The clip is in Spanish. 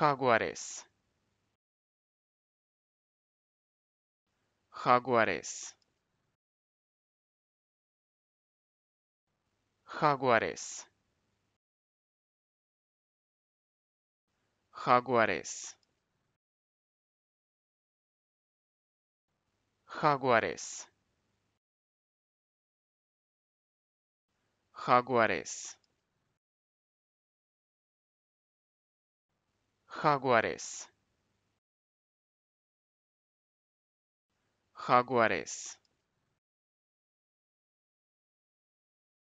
Jaguares. Jaguares. Jaguares. Jaguares. Jaguares. Jaguares. Jaguares. Jaguares.